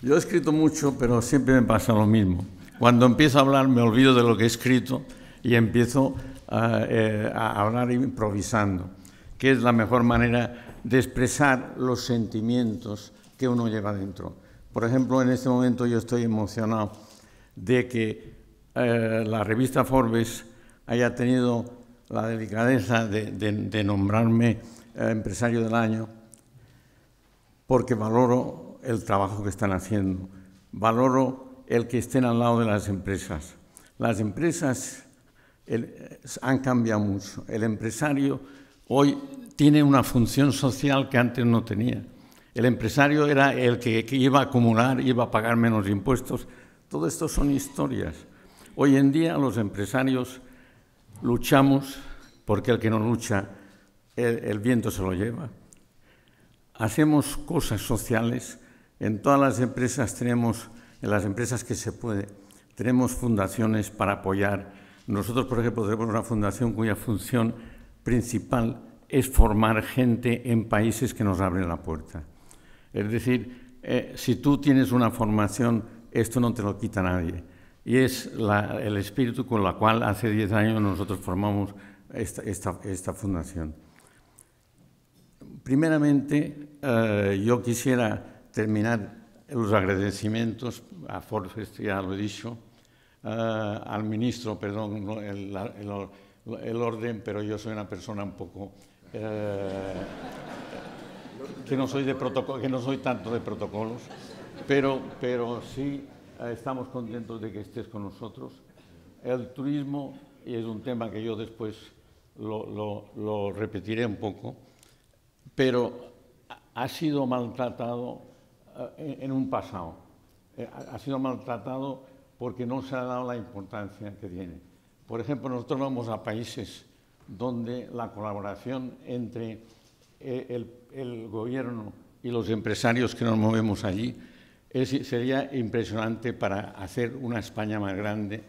Yo he escrito mucho, pero siempre me pasa lo mismo. Cuando empiezo a hablar me olvido de lo que he escrito y empiezo eh, a, hablar improvisando, que es la mejor manera de expresar los sentimientos que uno lleva dentro. Por ejemplo, en este momento yo estoy emocionado de que eh, la revista Forbes haya tenido la delicadeza de, nombrarme eh, empresario del año, porque valoro el trabajo que están haciendo, valoro el que estén al lado de las empresas. Las empresas han cambiado mucho. El empresario hoy tiene una función social que antes no tenía. El empresario era el que, iba a acumular, iba a pagar menos impuestos. Todo esto son historias. Hoy en día los empresarios luchamos porque el que no lucha, el viento se lo lleva. Hacemos cosas sociales en todas las empresas tenemos, en las empresas que se puede, tenemos fundaciones para apoyar. Nosotros, por ejemplo, tenemos una fundación cuya función principal es formar gente en países que nos abren la puerta. Es decir, eh, si tú tienes una formación, esto no te lo quita nadie. Y es el espíritu con el cual hace 10 años nosotros formamos esta, esta, esta fundación. Primeramente, eh, yo quisiera terminar los agradecimientos a Forfest, ya lo he dicho, al ministro, perdón, el, el, orden, pero yo soy una persona un poco... Eh, que no soy de que no soy tanto de protocolos, pero, pero sí eh, estamos contentos de que estés con nosotros. El turismo es un tema que yo después lo, lo repetiré un poco, pero ha sido maltratado eh, en un pasado. Eh, ha sido maltratado porque no se ha dado la importancia que tiene. Por ejemplo, nosotros vamos a países donde la colaboración entre eh, el, gobierno y los empresarios que nos movemos allí sería impresionante para hacer una España más grande,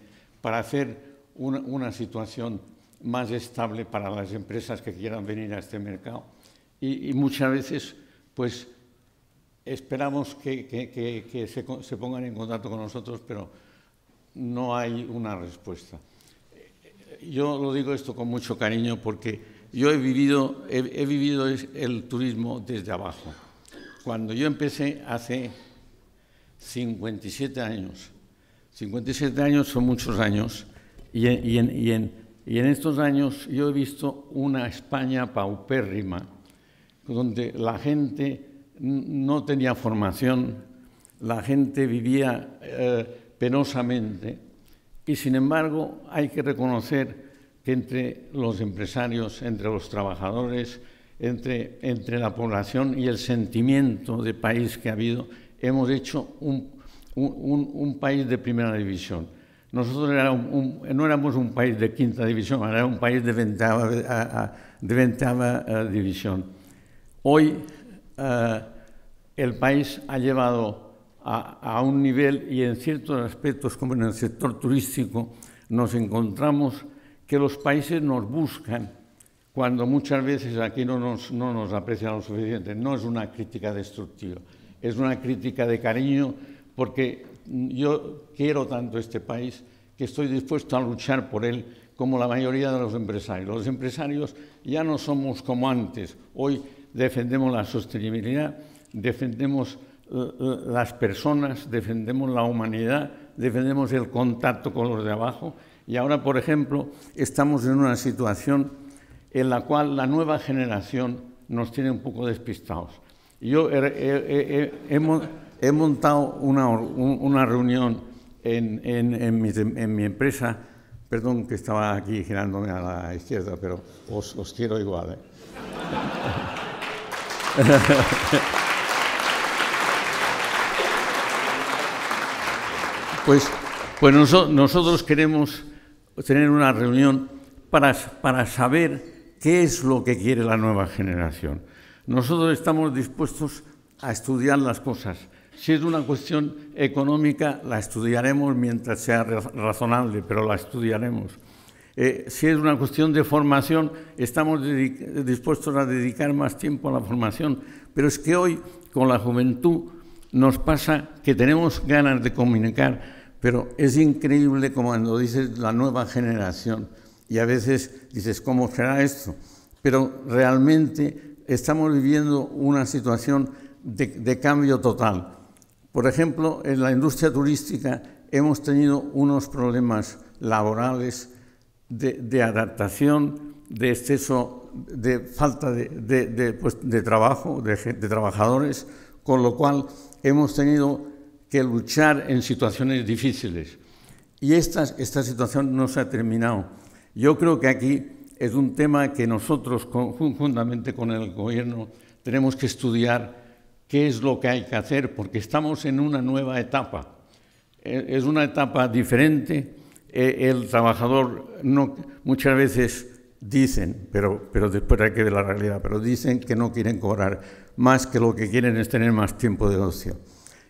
para hacer una, situación más estable para las empresas que quieran venir a este mercado. Y, y muchas veces, pues, esperamos que, se, pongan en contacto con nosotros, pero no hay una respuesta. Yo lo digo esto con mucho cariño porque yo he vivido, he, el turismo desde abajo. Cuando yo empecé hace 57 años, 57 años son muchos años, y y en estos años yo he visto una España paupérrima, donde la gente no tenía formación, la gente vivía eh, penosamente y sin embargo hay que reconocer que entre los empresarios, entre los trabajadores, entre, entre la población y el sentimiento de país que ha habido, hemos hecho un, país de primera división. Nosotros no éramos un país de quinta división, era un país de ventava, de eh, división. Hoy eh, el país ha llevado a, un nivel y en ciertos aspectos, como en el sector turístico, nos encontramos que los países nos buscan cuando muchas veces aquí no nos, no nos aprecian lo suficiente. No es una crítica destructiva, es una crítica de cariño porque yo quiero tanto este país que estoy dispuesto a luchar por él como la mayoría de los empresarios. Los empresarios ya no somos como antes. Hoy defendemos la sostenibilidad, defendemos eh, eh, las personas, defendemos la humanidad, defendemos el contacto con los de abajo. Y ahora, por ejemplo, estamos en una situación en la cual la nueva generación nos tiene un poco despistados. Yo he, montado una, una reunión en, en, en, mi, empresa, perdón que estaba aquí girándome a la izquierda, pero os, quiero igual. ¿eh? Pues, pues nosotros queremos tener una reunión para saber qué es lo que quiere la nueva generación. Nosotros estamos dispuestos a estudiar las cosas. Si es una cuestión económica, la estudiaremos mientras sea razonable, pero la estudiaremos. Eh, si es una cuestión de formación, estamos dispuestos a dedicar más tiempo a la formación, pero es que hoy con la juventud nos pasa que tenemos ganas de comunicar, pero es increíble como cuando dices la nueva generación y a veces dices, ¿cómo será esto? Pero realmente estamos viviendo una situación de cambio total. Por ejemplo, en la industria turística hemos tenido unos problemas laborales de, adaptación, de exceso, de falta de, pues, trabajo, de, trabajadores, con lo cual hemos tenido que luchar en situaciones difíciles. Y esta, esta situación no se ha terminado. Yo creo que aquí es un tema que nosotros, conjuntamente con el Gobierno, tenemos que estudiar qué es lo que hay que hacer, porque estamos en una nueva etapa. E, es una etapa diferente e, el trabajador muchas veces dicen, pero, pero después hay que ver la realidad, pero dicen que no quieren cobrar más que lo que quieren es tener más tiempo de ocio.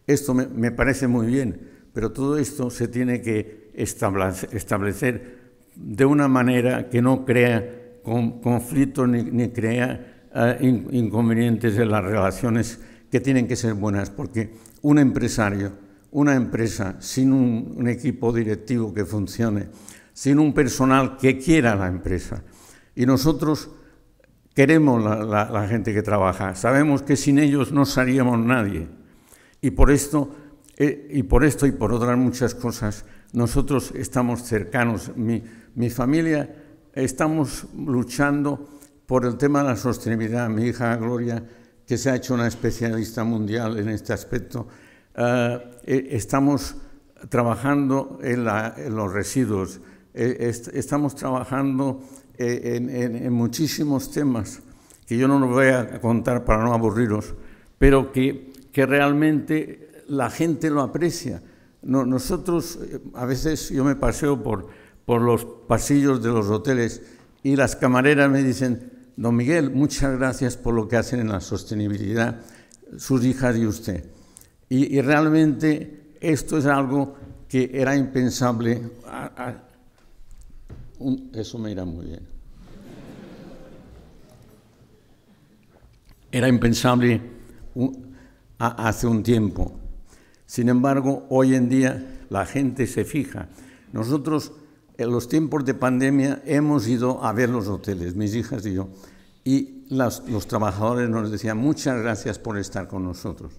Esto me, parece muy bien, pero todo esto se tiene que establecer de una manera que no crea conflictos ni, crea ah, inconvenientes en las relaciones que tienen que ser buenas, porque un empresario una empresa sin un, equipo directivo que funcione, sin un personal que quiera la empresa. Y nosotros queremos la, gente que trabaja, sabemos que sin ellos no seríamos nadie. Y por esto, eh, y por esto y por otras muchas cosas, nosotros estamos cercanos. mi, familia estamos luchando por el tema de la sostenibilidad. Mi hija Gloria, que se ha hecho una especialista mundial en este aspecto, Ah, eh, estamos trabajando en, los residuos, eh, estamos trabajando eh, en, muchísimos temas que yo no los voy a contar para no aburriros, pero que, que realmente la gente lo aprecia. nosotros, a veces yo me paseo por, por los pasillos de los hoteles y las camareras me dicen, don Miguel, muchas gracias por lo que hacen en la sostenibilidad, sus hijas y usted. Y, realmente esto es algo que era impensable. Ah, ah. eso me irá muy bien. Era impensable hace un tiempo. Sin embargo, hoy en día la gente se fija. Nosotros en los tiempos de pandemia hemos ido a ver los hoteles, mis hijas y yo, y los trabajadores nos decían muchas gracias por estar con nosotros.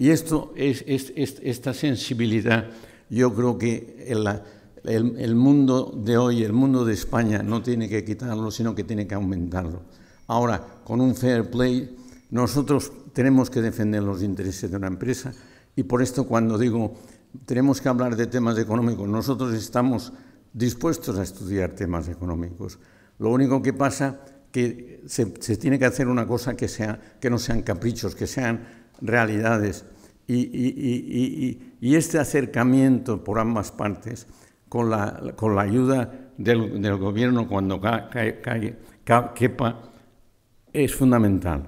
Y esto es, esta sensibilidad, yo creo que el, mundo de hoy, el mundo de España, no tiene que quitarlo, sino que tiene que aumentarlo. Ahora, con un fair play, nosotros tenemos que defender los intereses de una empresa y por esto cuando digo tenemos que hablar de temas económicos, nosotros estamos dispuestos a estudiar temas económicos. Lo único que pasa que se, tiene que hacer una cosa que, que no sean caprichos, que sean realidades y, y, este acercamiento por ambas partes con la, con la ayuda del, gobierno cuando quepa es fundamental.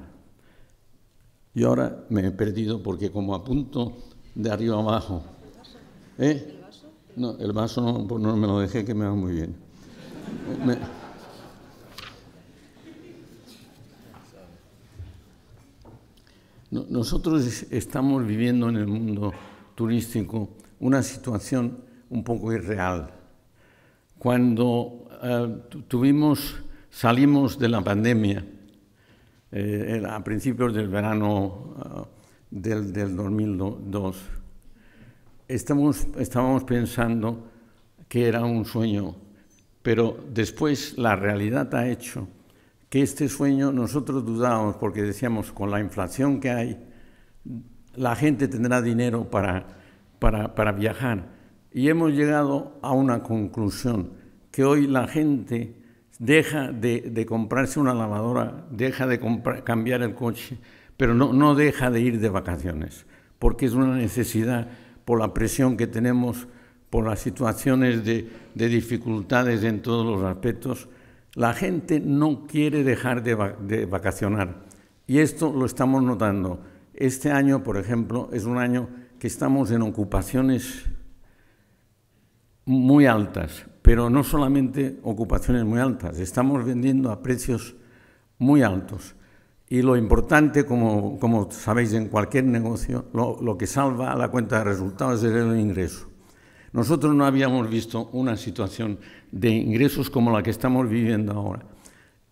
Y ahora me he perdido porque como apunto de arriba abajo. ¿El ¿eh? vaso? No, el vaso pues no, me lo dejé que me va muy bien. Nosotros estamos viviendo en el mundo turístico una situación un poco irreal. Cuando eh, tuvimos, salimos de la pandemia eh, a principios del verano ah, del, 2002, estábamos pensando que era un sueño, pero después la realidad ha hecho que este sueño nosotros dudábamos porque decíamos, con la inflación que hay, la gente tendrá dinero para, viajar. Y hemos llegado a una conclusión, que hoy la gente deja de, comprarse una lavadora, deja de cambiar el coche, pero no, deja de ir de vacaciones, porque es una necesidad por la presión que tenemos, por las situaciones de dificultades en todos los aspectos la gente no quiere dejar de, vacacionar y esto lo estamos notando. Este año, por ejemplo, es un año que estamos en ocupaciones muy altas, pero no solamente ocupaciones muy altas, estamos vendiendo a precios muy altos. Y lo importante, como, sabéis en cualquier negocio, lo, que salva a la cuenta de resultados es el ingreso. Nosotros no habíamos visto una situación de ingresos como la que estamos viviendo ahora.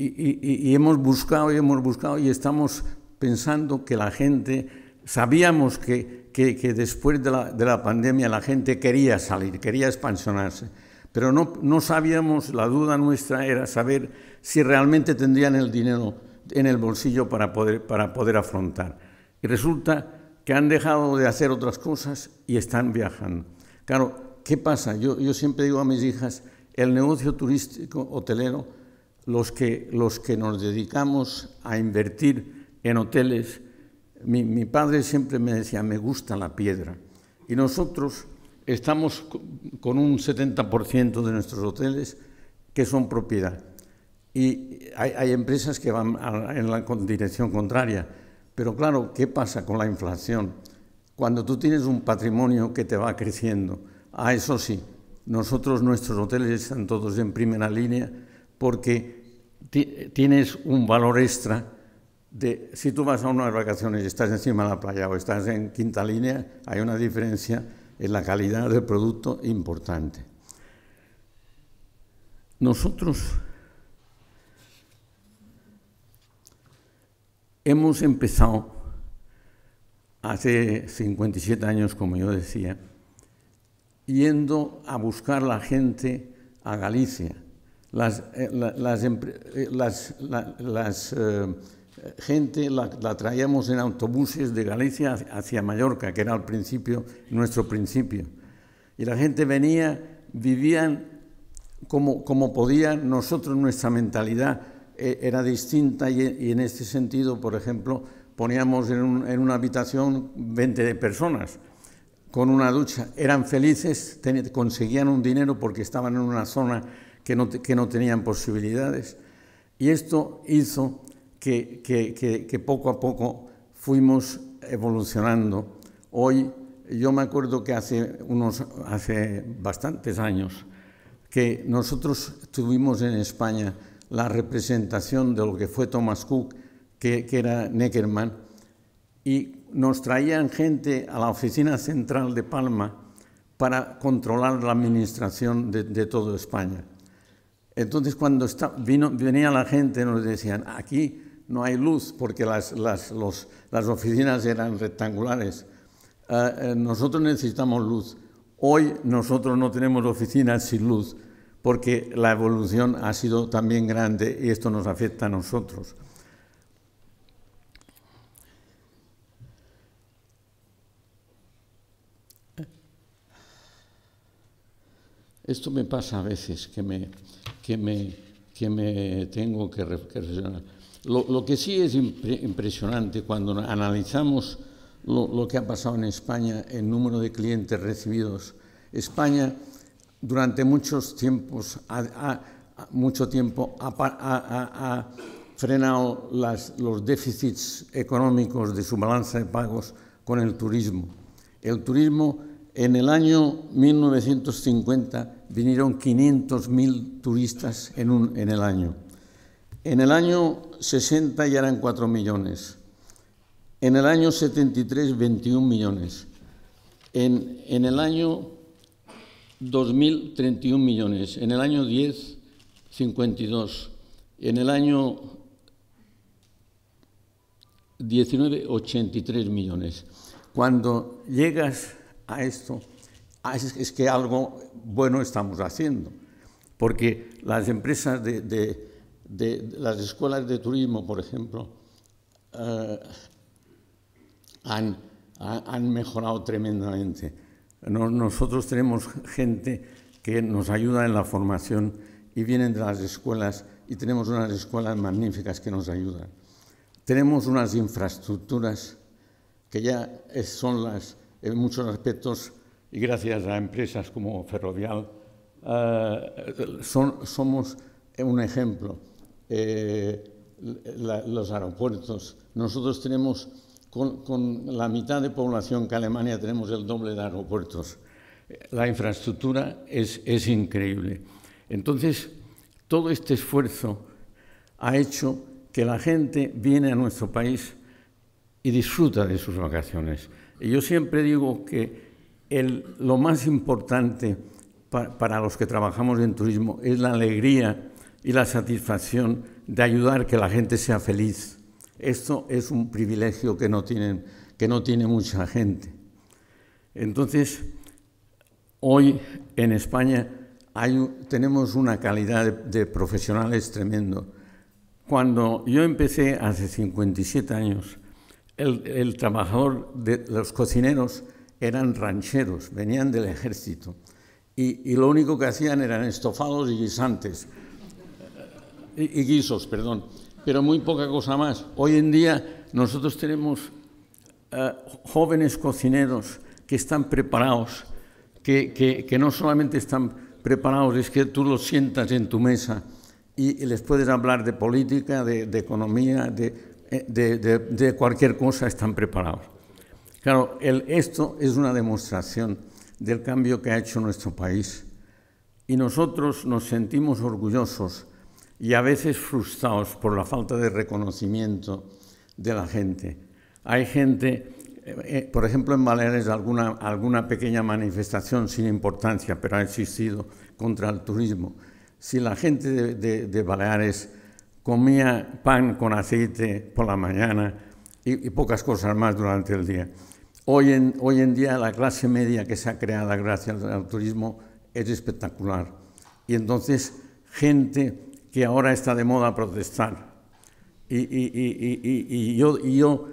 Y, hemos buscado y hemos buscado y estamos pensando que la gente, sabíamos que, que, que después de la, de la, pandemia la gente quería salir, quería expansionarse, pero no, no sabíamos, la duda nuestra era saber si realmente tendrían el dinero en el bolsillo para poder, para poder afrontar. Y resulta que han dejado de hacer otras cosas y están viajando. Claro, ¿Qué pasa? Yo, siempre digo a mis hijas, el negocio turístico hotelero, los que, los que nos dedicamos a invertir en hoteles, mi, padre siempre me decía, me gusta la piedra. Y nosotros estamos con un 70% de nuestros hoteles que son propiedad. Y hay, empresas que van en la dirección contraria. Pero claro, ¿qué pasa con la inflación? Cuando tú tienes un patrimonio que te va creciendo, Ah, eso sí, nosotros nuestros hoteles están todos en primera línea porque tienes un valor extra de si tú vas a unas vacaciones y estás encima de la playa o estás en quinta línea, hay una diferencia en la calidad del producto importante. Nosotros hemos empezado hace 57 años, como yo decía, yendo a buscar la gente a Galicia. Las, eh, las, eh, eh, gente la, traíamos en autobuses de Galicia hacia Mallorca, que era al principio nuestro principio. Y la gente venía, vivían como, como podían, nosotros nuestra mentalidad era distinta y, en este sentido, por ejemplo, poníamos en, en una habitación 20 personas con una ducha. Eran felices, conseguían un dinero porque estaban en una zona que no, que tenían posibilidades. Y esto hizo que, poco a poco fuimos evolucionando. Hoy yo me acuerdo que hace, unos, hace bastantes años que nosotros tuvimos en España la representación de lo que fue Thomas Cook, que, era Neckerman, y nos traían gente a la oficina central de Palma para controlar la administración de, toda España. Entonces cuando venía la gente nos decían, aquí no hay luz porque las, oficinas eran rectangulares. Ah, eh, nosotros necesitamos luz. Hoy nosotros no tenemos oficinas sin luz porque la evolución ha sido también grande y esto nos afecta a nosotros. Esto me pasa a veces, que me, que me, que me tengo que reflexionar. Lo, lo que sí es impresionante cuando analizamos lo, lo, que ha pasado en España, el número de clientes recibidos. España durante muchos tiempos, ha, mucho tiempo ha, frenado los déficits económicos de su balanza de pagos con el turismo. El turismo en el año 1950 vinieron 500.000 turistas en, un, en el año. En el año 60 ya eran 4 millones. En el año 73, 21 millones. En, en el año 2000, 31 millones. En el año 10, 52. En el año 19, 83 millones. Cuando llegas a esto, ah, es que algo bueno estamos haciendo, porque las empresas de, las escuelas de turismo, por ejemplo, eh, han, han, mejorado tremendamente. nosotros tenemos gente que nos ayuda en la formación y vienen de las escuelas y tenemos unas escuelas magníficas que nos ayudan. Tenemos unas infraestructuras que ya son las en eh, muchos aspectos y gracias a empresas como Ferrovial, eh, somos un ejemplo. Eh, los aeropuertos. Nosotros tenemos, con, con, la mitad de población que Alemania, tenemos el doble de aeropuertos. La infraestructura es, es increíble. Entonces, todo este esfuerzo ha hecho que la gente viene a nuestro país disfruta de sus vacaciones. Y yo siempre digo que lo más importante para los que trabajamos en turismo es la alegría y la satisfacción de ayudar que la gente sea feliz. Esto es un privilegio que no, tienen, que no tiene mucha gente. Entonces, hoy en España hay, tenemos una calidad de, de profesionales tremendo. Cuando yo empecé hace 57 años, el, trabajador de los cocineros eran rancheros, venían del ejército. Y, lo único que hacían eran estofados y guisantes, y, guisos, perdón, pero muy poca cosa más. Hoy en día nosotros tenemos eh, jóvenes cocineros que están preparados, que, no solamente están preparados, es que tú los sientas en tu mesa y, les puedes hablar de política, de economía, de, eh, de, cualquier cosa están preparados. Claro, esto es una demostración del cambio que ha hecho nuestro país. Y nosotros nos sentimos orgullosos y a veces frustrados por la falta de reconocimiento de la gente. Hay gente, eh, eh, por ejemplo, en Baleares alguna, alguna pequeña manifestación sin importancia, pero ha existido contra el turismo. Si la gente de Baleares comía pan con aceite por la mañana y, pocas cosas más durante el día. Hoy en, hoy en día la clase media que se ha creado gracias al, turismo es espectacular. Y entonces gente que ahora está de moda protestar. Y, yo, yo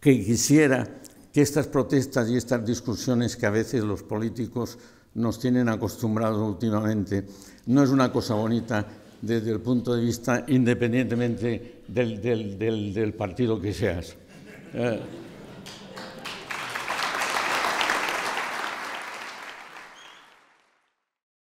que quisiera que estas protestas y estas discusiones que a veces los políticos nos tienen acostumbrados últimamente, no es una cosa bonita desde el punto de vista independientemente del, partido que seas. Eh,